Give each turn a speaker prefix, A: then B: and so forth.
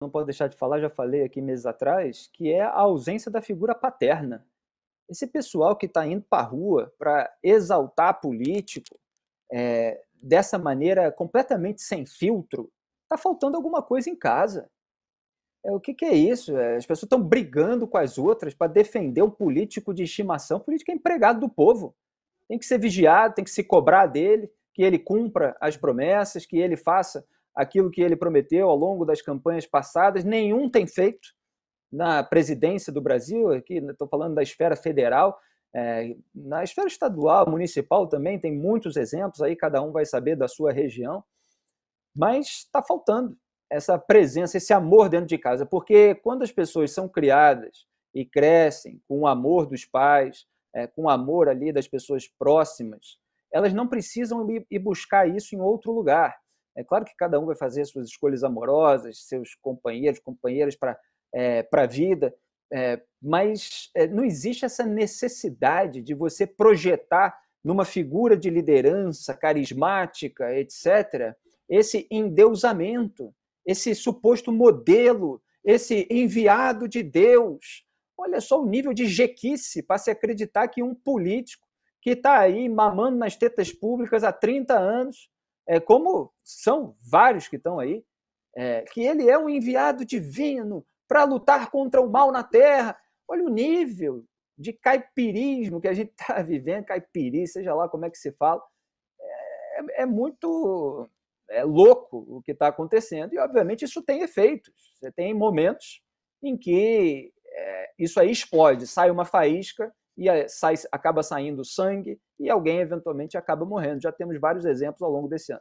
A: não posso deixar de falar, já falei aqui meses atrás, que é a ausência da figura paterna. Esse pessoal que está indo para a rua para exaltar político é, dessa maneira completamente sem filtro, está faltando alguma coisa em casa. É, o que, que é isso? É, as pessoas estão brigando com as outras para defender um político de estimação. O político é empregado do povo. Tem que ser vigiado, tem que se cobrar dele, que ele cumpra as promessas, que ele faça aquilo que ele prometeu ao longo das campanhas passadas, nenhum tem feito na presidência do Brasil, aqui estou né, falando da esfera federal, é, na esfera estadual, municipal também, tem muitos exemplos aí, cada um vai saber da sua região, mas está faltando essa presença, esse amor dentro de casa, porque quando as pessoas são criadas e crescem com o amor dos pais, é, com o amor ali das pessoas próximas, elas não precisam ir buscar isso em outro lugar. É claro que cada um vai fazer suas escolhas amorosas, seus companheiros, companheiras para é, eh, a vida, é, mas é, não existe essa necessidade de você projetar numa figura de liderança carismática, etc., esse endeusamento, esse suposto modelo, esse enviado de Deus. Olha só o nível de jequice para se acreditar que um político que está aí mamando nas tetas públicas há 30 anos é, como são vários que estão aí, é, que ele é um enviado divino para lutar contra o mal na terra. Olha o nível de caipirismo que a gente está vivendo, caipiri, seja lá como é que se fala. É, é muito é louco o que está acontecendo, e obviamente isso tem efeitos. Você tem momentos em que é, isso aí explode, sai uma faísca e é, sai, acaba saindo sangue, e alguém eventualmente acaba morrendo. Já temos vários exemplos ao longo desse ano.